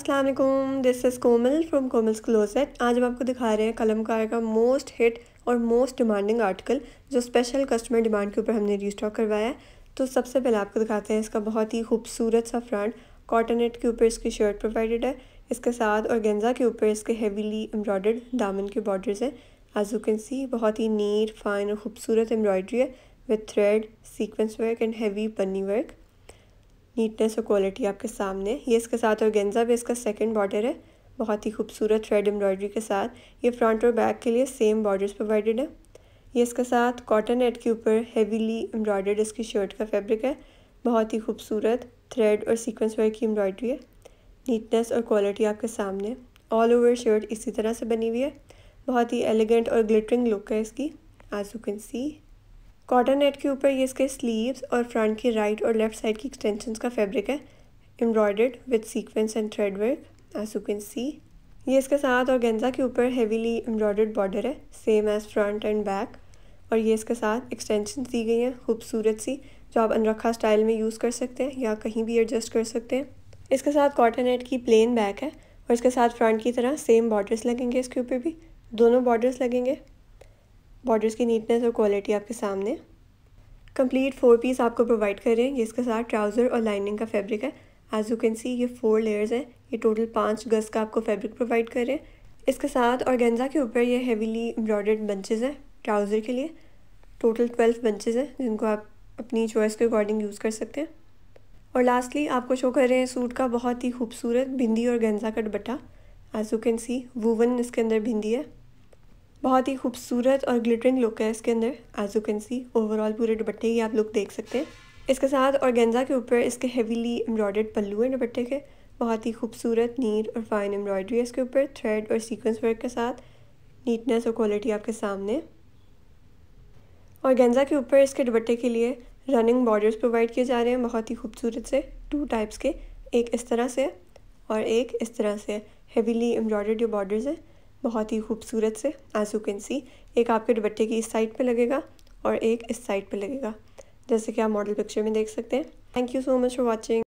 अस्सलाम वालेकुम this is Komal from Komal's closet आज हम आपको दिखा रहे हैं कलमकार का मोस्ट हिट और मोस्ट डिमांडिंग आर्टिकल जो स्पेशल कस्टमर डिमांड के ऊपर हमने रीस्टॉक करवाया है तो सबसे पहले आपको दिखाते हैं इसका बहुत ही खूबसूरत सा फ्रंट कॉटनट के ऊपर इसकी शर्ट प्रोवाइडेड है इसके साथ और गेंजा के ऊपर इसके हेवीली एम्ब्रॉयड दामन के बॉर्डर्स हैं एज यू कैन सी बहुत ही नीट फाइन और खूबसूरत एम्ब्रॉयडरी है with thread sequence work and heavy पन्नी वर्क नीटनेस और क्वालिटी आपके सामने ये इसके साथ और गेंजा भी इसका सेकेंड बॉर्डर है बहुत ही खूबसूरत थ्रेड एम्ब्रॉयडरी के साथ ये फ्रंट और बैक के लिए सेम बॉर्डर्स प्रोवाइडेड है ये इसके साथ कॉटन नेट के ऊपर हेवीली एम्ब्रॉयडर्ड इसकी शर्ट का फैब्रिक है बहुत ही खूबसूरत थ्रेड और सीक्वेंस वर्क की एम्ब्रॉयडरी है नीटनेस और क्वालिटी आपके सामने ऑल ओवर शर्ट इसी तरह से बनी हुई है बहुत ही एलिगेंट और ग्लिटरिंग लुक है इसकी आज you can see cotton net के ऊपर ये इसके स्लीव्स और फ्रंट की राइट और लेफ्ट साइड की एक्सटेंशन का फैब्रिक है embroidered with sequence and thread work as you can see ये इसके साथ और गेंजा के ऊपर हेवीली एम्ब्रॉयडर्ड बॉर्डर है same as front and back और ये इसके साथ एक्सटेंशन दी गई हैं खूबसूरत सी जो आप अनरखा स्टाइल में यूज़ कर सकते हैं या कहीं भी एडजस्ट कर सकते हैं इसके साथ कॉटन नेट की प्लेन बैक है और इसके साथ फ्रंट की तरह सेम बॉर्डर्स लगेंगे इसके ऊपर भी दोनों बॉर्डर्स लगेंगे बॉर्डर्स की नीटनेस और क्वालिटी आपके सामने कंप्लीट फोर पीस आपको प्रोवाइड कर रहे हैं ये इसके साथ ट्राउज़र और लाइनिंग का फैब्रिक है एज यू कैन सी ये फोर लेयर्स है ये टोटल पाँच गज का आपको फैब्रिक प्रोवाइड कर रहे हैं इसके साथ और गेंजा के ऊपर ये हेवीली एम्ब्रॉयडर्ड बंचेज़ हैं ट्राउज़र के लिए टोटल ट्वेल्व बंचेज़ हैं जिनको आप अपनी चॉइस के अकॉर्डिंग यूज़ कर सकते हैं और लास्टली आपको शो कर रहे हैं सूट का बहुत ही खूबसूरत भिंदी और गेंजा का दुपट्टा as you can see woven इसके अंदर भिंदी है बहुत ही खूबसूरत और ग्लिटरिंग लुक है इसके अंदर as you can see overall पूरे दुपट्टे ही आप लुक देख सकते हैं इसके साथ और गेंजा के ऊपर इसके हेवीली एम्ब्रॉयडर्ड पल्लू हैं दुपट्टे के बहुत ही खूबसूरत नीट और फाइन एम्ब्रॉयडरी है इसके ऊपर थ्रेड और सीक्वेंस वर्क के साथ नीटनेस और क्वालिटी आपके सामने और गेंजा के ऊपर इसके दुपट्टे के लिए रनिंग बॉर्डर्स प्रोवाइड किए जा रहे हैं बहुत ही खूबसूरत से टू टाइप्स के एक इस तरह से और एक इस तरह से हैवीली एम्ब्रॉयडर्ड जो बॉर्डर्स हैं बहुत ही खूबसूरत से एज यू कैन सी एक आपके दुबट्टे की इस साइड पे लगेगा और एक इस साइड पे लगेगा जैसे कि आप मॉडल पिक्चर में देख सकते हैं thank you so much for watching